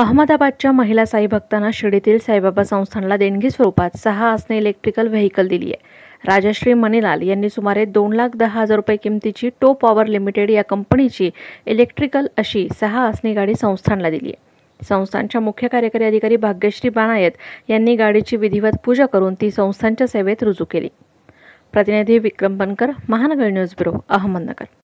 अहमदाबादच्या महिला साई भक्तांना शिर्डीतील साईबाबा संस्थानला देणगी स्वरूपात सहा आसने इलेक्ट्रिकल व्हेकल दिली आहे राजश्री मणिलाल यांनी सुमारे दोन लाख दहा हजार रुपये किमतीची टो पॉवर लिमिटेड या कंपनीची इलेक्ट्रिकल अशी सहा आसने गाडी संस्थानला दिली आहे संस्थानच्या मुख्य कार्यकारी अधिकारी भाग्यश्री बाणायत यांनी गाडीची विधिवत पूजा करून ती संस्थांच्या सेवेत रुजू केली प्रतिनिधी विक्रम बनकर महानगर न्यूज ब्युरो अहमदनगर